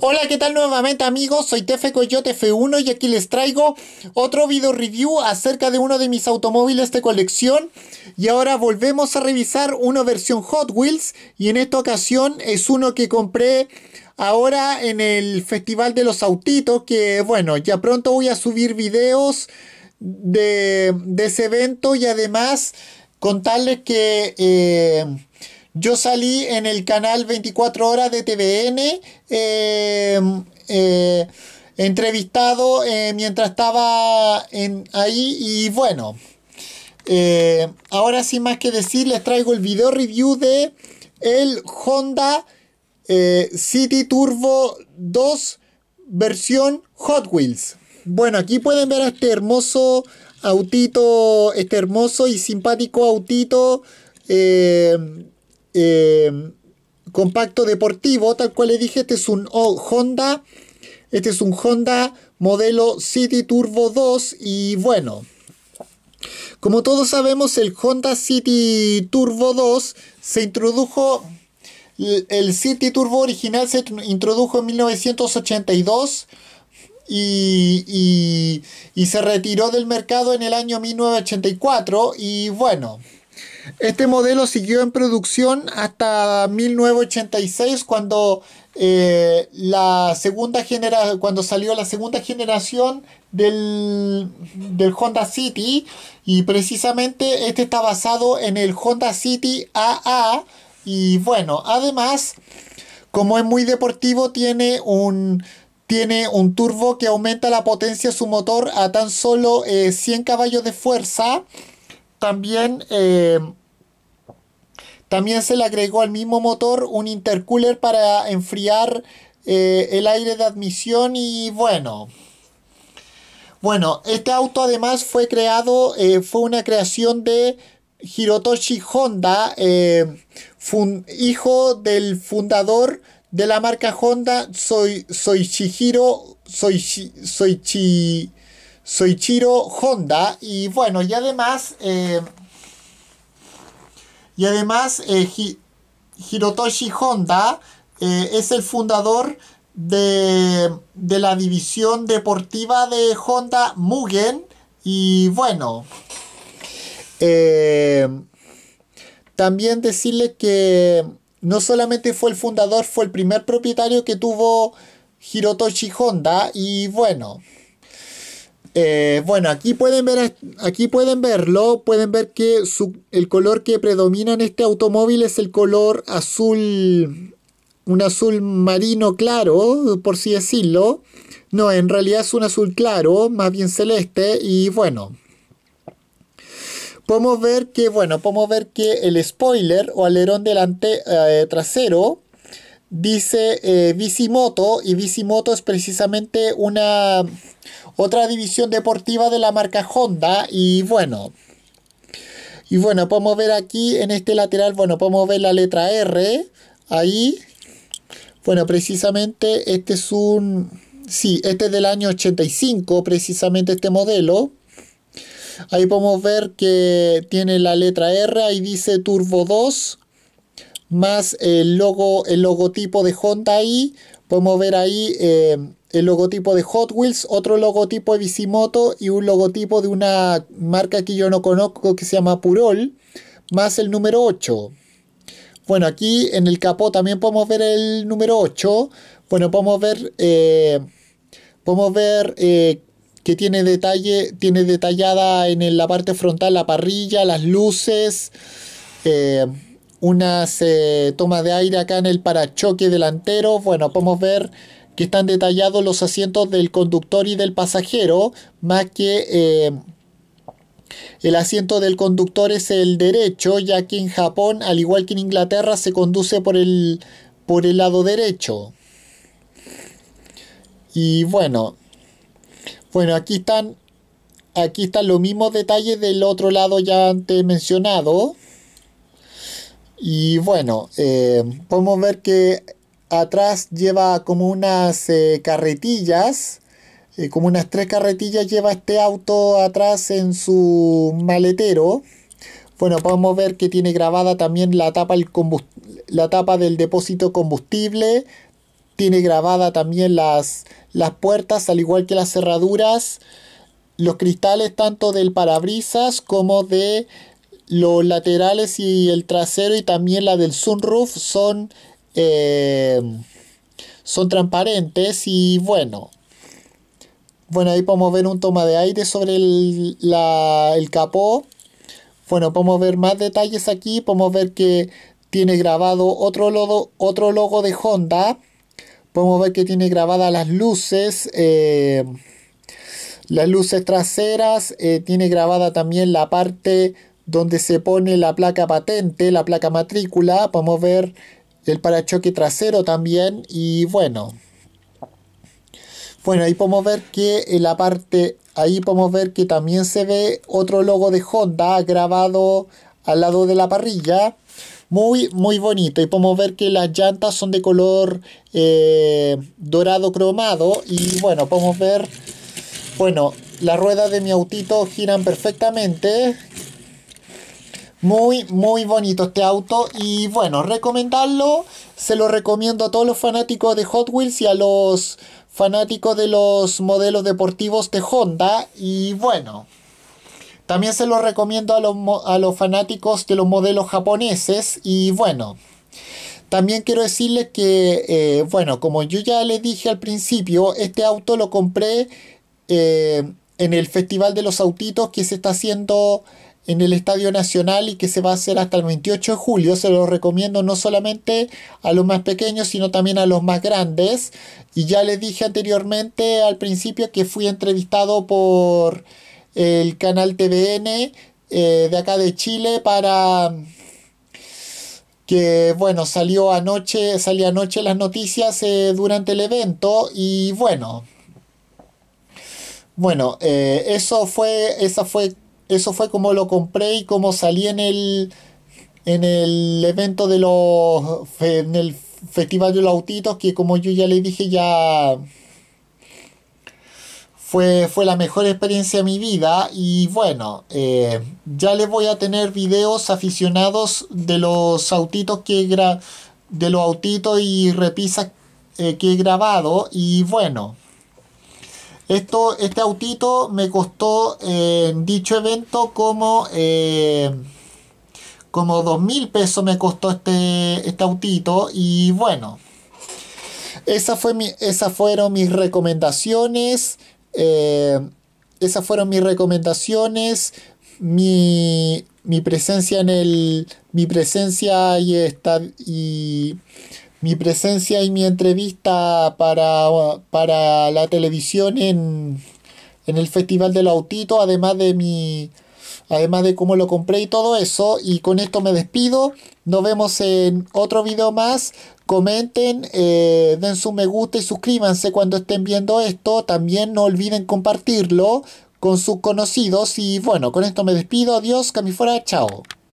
Hola, ¿qué tal nuevamente amigos? Soy Tefe Coyote F1 y aquí les traigo otro video review acerca de uno de mis automóviles de colección y ahora volvemos a revisar una versión Hot Wheels y en esta ocasión es uno que compré ahora en el Festival de los Autitos que bueno, ya pronto voy a subir videos de, ese evento y además contarles que... Eh, yo salí en el canal 24 horas de TVN em, eh, entrevistado eh, mientras estaba en, ahí y bueno. Eh, ahora sin más que decir les traigo el video review de el Honda City Turbo 2 versión Hot Wheels. Bueno, aquí pueden ver a este hermoso autito, este hermoso y simpático autito eh, compacto deportivo, tal cual le dije, este es un Honda, este es un Honda modelo City Turbo 2 y bueno, como todos sabemos el Honda City Turbo 2 se introdujo, el City Turbo original se introdujo en 1982 y, y, y se retiró del mercado en el año 1984 y bueno, este modelo siguió en producción hasta 1986 cuando, eh, la segunda cuando salió la segunda generación del, Honda City y precisamente este está basado en el Honda City AA y bueno, además como es muy deportivo tiene un tiene un turbo que aumenta la potencia de su motor a tan solo 100 eh, caballos de fuerza también, eh, también se le agregó al mismo motor un intercooler para enfriar eh, el aire de admisión y bueno. Bueno, este auto además fue creado, eh, fue una creación de Hirotoshi Honda, hijo del fundador de la marca Honda, Soy, Soichihiro Soichi, Chiro Honda. Y bueno, y además, eh, y además eh, Hirotoshi Honda eh, es el fundador de, de la división deportiva de Honda Mugen. Y bueno, también decirle que no solamente fue el fundador, fue el primer propietario que tuvo Hirotoshi Honda. Y bueno. Eh, bueno, aquí pueden, ver, aquí pueden verlo, pueden ver que el color que predomina en este automóvil es el color azul, un azul marino claro, por así decirlo. No, en realidad es un azul claro, más bien celeste, y bueno. Podemos ver que, bueno, podemos ver que el spoiler o alerón delante eh, trasero dice Bicimoto eh, y Bicimoto es precisamente una otra división deportiva de la marca Honda y bueno y bueno podemos ver aquí en este lateral bueno podemos ver la letra R ahí bueno precisamente este es un sí este es del año 85 precisamente este modelo ahí podemos ver que tiene la letra R y dice Turbo 2 más el, logo, el logotipo de Honda ahí. Podemos ver ahí eh, el logotipo de Hot Wheels, otro logotipo de Bicimoto y un logotipo de una marca que yo no conozco que se llama Purol, más el número 8. Bueno, aquí en el capó también podemos ver el número 8. Bueno, podemos ver, eh, podemos ver eh, que tiene, detalle, tiene detallada en la parte frontal la parrilla, las luces unas tomas de aire acá en el parachoque delantero. Bueno, podemos ver que están detallados los asientos del conductor y del pasajero, más que eh, el asiento del conductor es el derecho, ya que en Japón, al igual que en Inglaterra, se conduce por el, por el lado derecho. Y bueno, bueno, aquí están, aquí están los mismos detalles del otro lado ya antes mencionado. Y bueno, eh, podemos ver que atrás lleva como unas eh, carretillas, eh, como unas tres carretillas lleva este auto atrás en su maletero. Bueno, podemos ver que tiene grabada también la tapa, la tapa del depósito combustible, tiene grabada también las, las puertas, al igual que las cerraduras, los cristales tanto del parabrisas como de los laterales y el trasero y también la del sunroof son, eh, son transparentes y bueno. Bueno, ahí podemos ver un toma de aire sobre el, la, capó. Bueno, podemos ver más detalles aquí. Podemos ver que tiene grabado otro logo, otro logo de Honda. Podemos ver que tiene grabadas las luces, eh, las luces traseras. Eh, tiene grabada también la parte donde se pone la placa patente, la placa matrícula, podemos ver el parachoque trasero también y bueno. Bueno, ahí podemos ver que en la parte, ahí podemos ver que también se ve otro logo de Honda grabado al lado de la parrilla. Muy, muy bonito. Y podemos ver que las llantas son de color eh, dorado cromado. Y bueno, podemos ver, bueno, las ruedas de mi autito giran perfectamente muy, muy bonito este auto y bueno, recomendarlo, se lo recomiendo a todos los fanáticos de Hot Wheels y a los fanáticos de los modelos deportivos de Honda y bueno, también se lo recomiendo a los, a los fanáticos de los modelos japoneses y bueno, también quiero decirles que, eh, bueno, como yo ya les dije al principio, este auto lo compré eh, en el Festival de los Autitos que se está haciendo en el Estadio Nacional y que se va a hacer hasta el 28 de julio. Se lo recomiendo no solamente a los más pequeños, sino también a los más grandes. Y ya les dije anteriormente al principio que fui entrevistado por el canal TVN eh, de acá de Chile para que bueno, salió anoche, salió anoche las noticias eh, durante el evento y bueno, bueno, eh, eso fue, esa fue eso fue como lo compré y como salí en el, en el evento de los, en el festival de los autitos, que como yo ya le dije, ya fue, fue la mejor experiencia de mi vida y bueno, eh, ya les voy a tener videos aficionados de los autitos que de los autitos y repisas eh, que he grabado y bueno este autito me costó en eh, dicho evento como, eh, como pesos me costó este, este autito y bueno, esa fue esas fueron mis recomendaciones. Eh, esas fueron mis recomendaciones. Mi, presencia en el. Mi presencia y, esta, y mi presencia y mi entrevista para, para la televisión en, en el Festival del Autito, además de además de cómo lo compré y todo eso. Y con esto me despido. Nos vemos en otro video más. Comenten, eh, den su me gusta y suscríbanse cuando estén viendo esto. También no olviden compartirlo con sus conocidos. Y bueno, con esto me despido. Adiós, que fuera. Chao.